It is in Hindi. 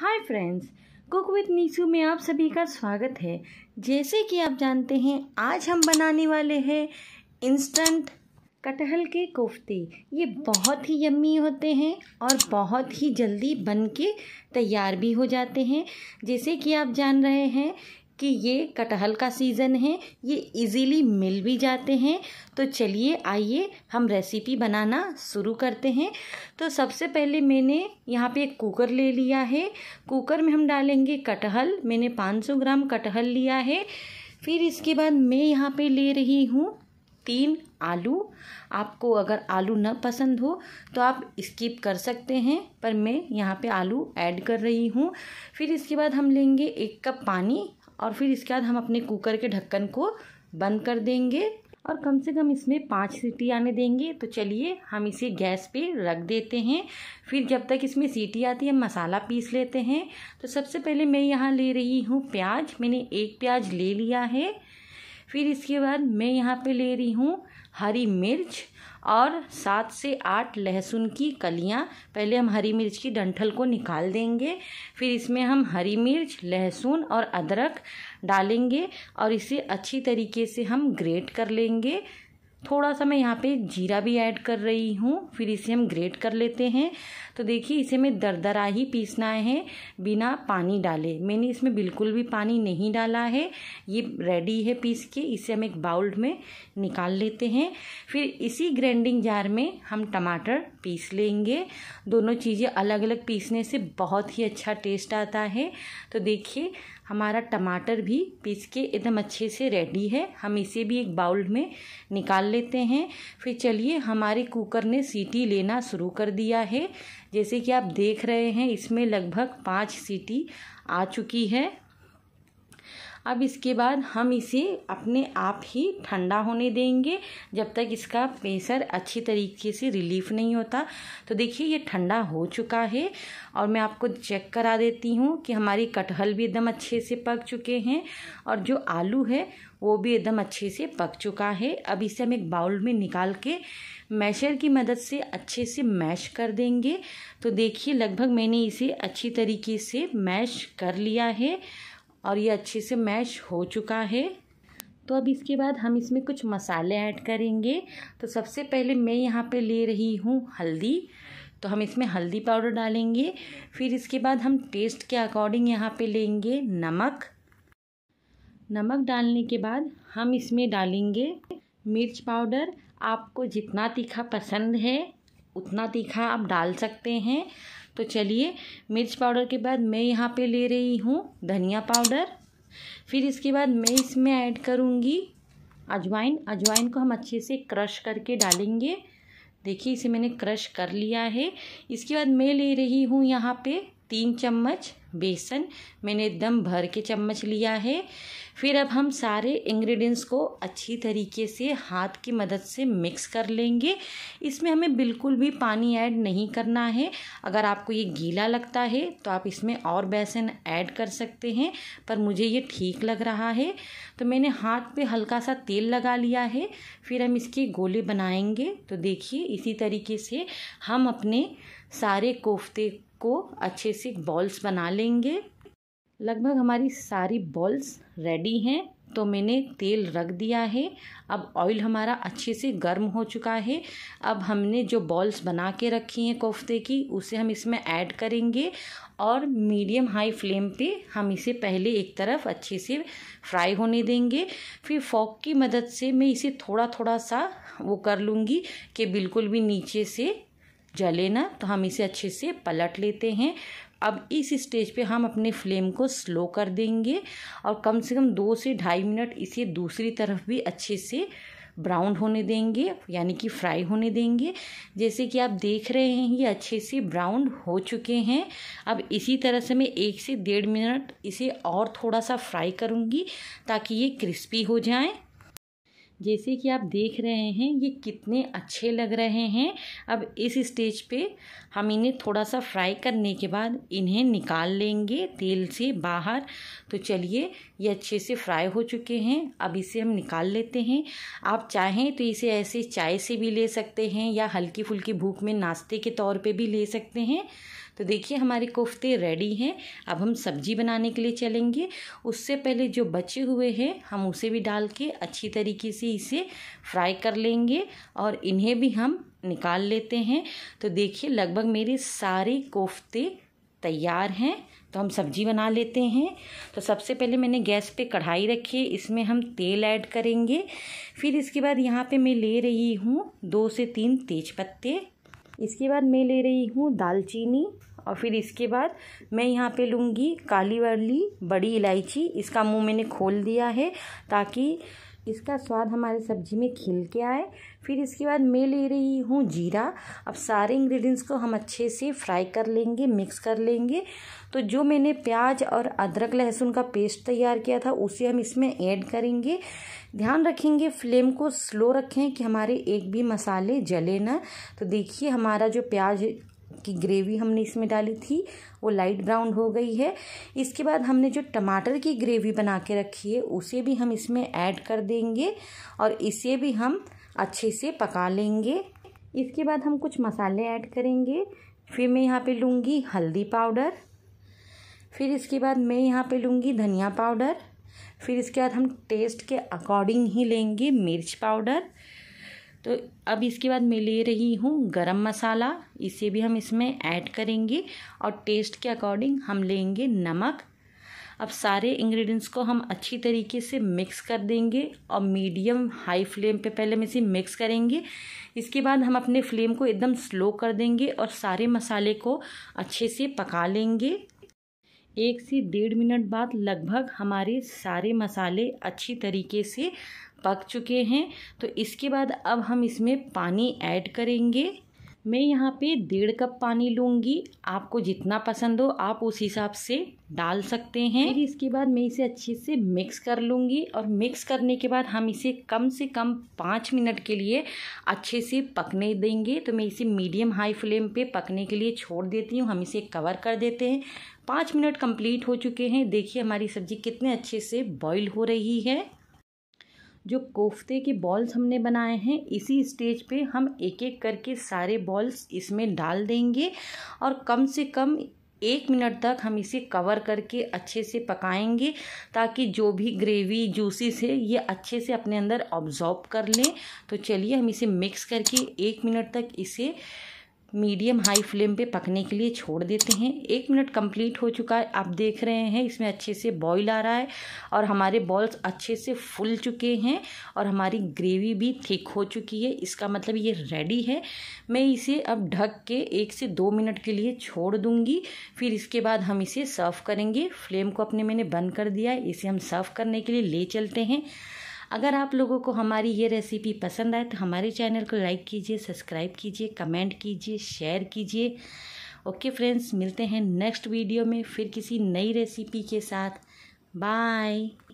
hi friends cook with Nisu में आप सभी का स्वागत है जैसे कि आप जानते हैं आज हम बनाने वाले हैं इंस्टेंट कटहल के कोफ्ते ये बहुत ही यम्मी होते हैं और बहुत ही जल्दी बन के तैयार भी हो जाते हैं जैसे कि आप जान रहे हैं कि ये कटहल का सीज़न है ये इजीली मिल भी जाते हैं तो चलिए आइए हम रेसिपी बनाना शुरू करते हैं तो सबसे पहले मैंने यहाँ पे एक कुकर ले लिया है कुकर में हम डालेंगे कटहल मैंने 500 ग्राम कटहल लिया है फिर इसके बाद मैं यहाँ पे ले रही हूँ तीन आलू आपको अगर आलू ना पसंद हो तो आप स्किप कर सकते हैं पर मैं यहाँ पे आलू ऐड कर रही हूँ फिर इसके बाद हम लेंगे एक कप पानी और फिर इसके बाद हम अपने कुकर के ढक्कन को बंद कर देंगे और कम से कम इसमें पाँच सीटी आने देंगे तो चलिए हम इसे गैस पे रख देते हैं फिर जब तक इसमें सीटी आती है मसाला पीस लेते हैं तो सबसे पहले मैं यहाँ ले रही हूँ प्याज मैंने एक प्याज ले लिया है फिर इसके बाद मैं यहाँ पे ले रही हूँ हरी मिर्च और सात से आठ लहसुन की कलियाँ पहले हम हरी मिर्च की डंठल को निकाल देंगे फिर इसमें हम हरी मिर्च लहसुन और अदरक डालेंगे और इसे अच्छी तरीके से हम ग्रेट कर लेंगे थोड़ा सा मैं यहाँ पे जीरा भी ऐड कर रही हूँ फिर इसे हम ग्रेट कर लेते हैं तो देखिए इसे मैं दरदरा ही पीसना है बिना पानी डाले मैंने इसमें बिल्कुल भी पानी नहीं डाला है ये रेडी है पीस के इसे हम एक बाउल में निकाल लेते हैं फिर इसी ग्राइंडिंग जार में हम टमाटर पीस लेंगे दोनों चीज़ें अलग अलग पीसने से बहुत ही अच्छा टेस्ट आता है तो देखिए हमारा टमाटर भी पीस के एकदम अच्छे से रेडी है हम इसे भी एक बाउल में निकाल लेते हैं फिर चलिए हमारे कुकर ने सीटी लेना शुरू कर दिया है जैसे कि आप देख रहे हैं इसमें लगभग पाँच सीटी आ चुकी है अब इसके बाद हम इसे अपने आप ही ठंडा होने देंगे जब तक इसका प्रेशर अच्छी तरीके से रिलीफ नहीं होता तो देखिए ये ठंडा हो चुका है और मैं आपको चेक करा देती हूँ कि हमारी कटहल भी एकदम अच्छे से पक चुके हैं और जो आलू है वो भी एकदम अच्छे से पक चुका है अब इसे हम एक बाउल में निकाल के मैशर की मदद से अच्छे से मैश कर देंगे तो देखिए लगभग मैंने इसे अच्छी तरीके से मैश कर लिया है और ये अच्छे से मैश हो चुका है तो अब इसके बाद हम इसमें कुछ मसाले ऐड करेंगे तो सबसे पहले मैं यहाँ पे ले रही हूँ हल्दी तो हम इसमें हल्दी पाउडर डालेंगे फिर इसके बाद हम टेस्ट के अकॉर्डिंग यहाँ पे लेंगे नमक नमक डालने के बाद हम इसमें डालेंगे मिर्च पाउडर आपको जितना तीखा पसंद है उतना तीखा आप डाल सकते हैं तो चलिए मिर्च पाउडर के बाद मैं यहाँ पे ले रही हूँ धनिया पाउडर फिर इसके बाद मैं इसमें ऐड करूँगी अजवाइन अजवाइन को हम अच्छे से क्रश करके डालेंगे देखिए इसे मैंने क्रश कर लिया है इसके बाद मैं ले रही हूँ यहाँ पे तीन चम्मच बेसन मैंने एकदम भर के चम्मच लिया है फिर अब हम सारे इंग्रेडिएंट्स को अच्छी तरीके से हाथ की मदद से मिक्स कर लेंगे इसमें हमें बिल्कुल भी पानी ऐड नहीं करना है अगर आपको ये गीला लगता है तो आप इसमें और बेसन ऐड कर सकते हैं पर मुझे ये ठीक लग रहा है तो मैंने हाथ पे हल्का सा तेल लगा लिया है फिर हम इसके गोले बनाएंगे तो देखिए इसी तरीके से हम अपने सारे कोफ्ते को अच्छे से बॉल्स बना लेंगे लगभग हमारी सारी बॉल्स रेडी हैं तो मैंने तेल रख दिया है अब ऑयल हमारा अच्छे से गर्म हो चुका है अब हमने जो बॉल्स बना के रखी हैं कोफ्ते की उसे हम इसमें ऐड करेंगे और मीडियम हाई फ्लेम पे हम इसे पहले एक तरफ अच्छे से फ्राई होने देंगे फिर फॉक की मदद से मैं इसे थोड़ा थोड़ा सा वो कर लूँगी कि बिल्कुल भी नीचे से जले ना तो हम इसे अच्छे से पलट लेते हैं अब इस स्टेज पे हम अपने फ्लेम को स्लो कर देंगे और कम से कम दो से ढाई मिनट इसे दूसरी तरफ भी अच्छे से ब्राउन होने देंगे यानी कि फ्राई होने देंगे जैसे कि आप देख रहे हैं ये अच्छे से ब्राउन हो चुके हैं अब इसी तरह से मैं एक से डेढ़ मिनट इसे और थोड़ा सा फ्राई करूँगी ताकि ये क्रिस्पी हो जाएँ जैसे कि आप देख रहे हैं ये कितने अच्छे लग रहे हैं अब इस स्टेज पे हम इन्हें थोड़ा सा फ्राई करने के बाद इन्हें निकाल लेंगे तेल से बाहर तो चलिए ये अच्छे से फ्राई हो चुके हैं अब इसे हम निकाल लेते हैं आप चाहें तो इसे ऐसे चाय से भी ले सकते हैं या हल्की फुल्की भूख में नाश्ते के तौर पर भी ले सकते हैं तो देखिए हमारे कोफ्ते रेडी हैं अब हम सब्जी बनाने के लिए चलेंगे उससे पहले जो बचे हुए हैं हम उसे भी डाल के अच्छी तरीके से इसे फ्राई कर लेंगे और इन्हें भी हम निकाल लेते हैं तो देखिए लगभग मेरे सारे कोफ्ते तैयार हैं तो हम सब्जी बना लेते हैं तो सबसे पहले मैंने गैस पे कढ़ाई रखी इसमें हम तेल ऐड करेंगे फिर इसके बाद यहाँ पे मैं ले रही हूँ दो से तीन तेज पत्ते इसके बाद मैं ले रही हूँ दालचीनी और फिर इसके बाद मैं यहाँ पे लूँगी काली वाली बड़ी इलायची इसका मुंह मैंने खोल दिया है ताकि इसका स्वाद हमारे सब्जी में खिल के आए फिर इसके बाद मैं ले रही हूँ जीरा अब सारे इंग्रेडिएंट्स को हम अच्छे से फ्राई कर लेंगे मिक्स कर लेंगे तो जो मैंने प्याज और अदरक लहसुन का पेस्ट तैयार किया था उसे हम इसमें ऐड करेंगे ध्यान रखेंगे फ्लेम को स्लो रखें कि हमारे एक भी मसाले जले ना तो देखिए हमारा जो प्याज की ग्रेवी हमने इसमें डाली थी वो लाइट ब्राउन हो गई है इसके बाद हमने जो टमाटर की ग्रेवी बना के रखी है उसे भी हम इसमें ऐड कर देंगे और इसे भी हम अच्छे से पका लेंगे इसके बाद हम कुछ मसाले ऐड करेंगे फिर मैं यहाँ पे लूँगी हल्दी पाउडर फिर इसके बाद मैं यहाँ पे लूँगी धनिया पाउडर फिर इसके बाद हम टेस्ट के अकॉर्डिंग ही लेंगे मिर्च पाउडर तो अब इसके बाद मैं ले रही हूँ गरम मसाला इसे भी हम इसमें ऐड करेंगे और टेस्ट के अकॉर्डिंग हम लेंगे नमक अब सारे इंग्रेडिएंट्स को हम अच्छी तरीके से मिक्स कर देंगे और मीडियम हाई फ्लेम पे पहले हम इसे मिक्स करेंगे इसके बाद हम अपने फ्लेम को एकदम स्लो कर देंगे और सारे मसाले को अच्छे से पका लेंगे एक से डेढ़ मिनट बाद लगभग हमारे सारे मसाले अच्छी तरीके से पक चुके हैं तो इसके बाद अब हम इसमें पानी ऐड करेंगे मैं यहाँ पे डेढ़ कप पानी लूँगी आपको जितना पसंद हो आप उस हिसाब से डाल सकते हैं फिर इसके बाद मैं इसे अच्छे से मिक्स कर लूँगी और मिक्स करने के बाद हम इसे कम से कम पाँच मिनट के लिए अच्छे से पकने देंगे तो मैं इसे मीडियम हाई फ्लेम पे पकने के लिए छोड़ देती हूँ हम इसे कवर कर देते हैं पाँच मिनट कंप्लीट हो चुके हैं देखिए हमारी सब्ज़ी कितने अच्छे से बॉईल हो रही है जो कोफ्ते के बॉल्स हमने बनाए हैं इसी स्टेज पे हम एक एक करके सारे बॉल्स इसमें डाल देंगे और कम से कम एक मिनट तक हम इसे कवर करके अच्छे से पकाएंगे ताकि जो भी ग्रेवी जूसेस है ये अच्छे से अपने अंदर ऑब्जॉर्ब कर लें तो चलिए हम इसे मिक्स करके एक मिनट तक इसे मीडियम हाई फ्लेम पे पकने के लिए छोड़ देते हैं एक मिनट कंप्लीट हो चुका है आप देख रहे हैं इसमें अच्छे से बॉईल आ रहा है और हमारे बॉल्स अच्छे से फुल चुके हैं और हमारी ग्रेवी भी थिक हो चुकी है इसका मतलब ये रेडी है मैं इसे अब ढक के एक से दो मिनट के लिए छोड़ दूँगी फिर इसके बाद हम इसे सर्व करेंगे फ्लेम को अपने मैंने बंद कर दिया है इसे हम सर्व करने के लिए ले चलते हैं अगर आप लोगों को हमारी ये रेसिपी पसंद आए तो हमारे चैनल को लाइक कीजिए सब्सक्राइब कीजिए कमेंट कीजिए शेयर कीजिए ओके फ्रेंड्स मिलते हैं नेक्स्ट वीडियो में फिर किसी नई रेसिपी के साथ बाय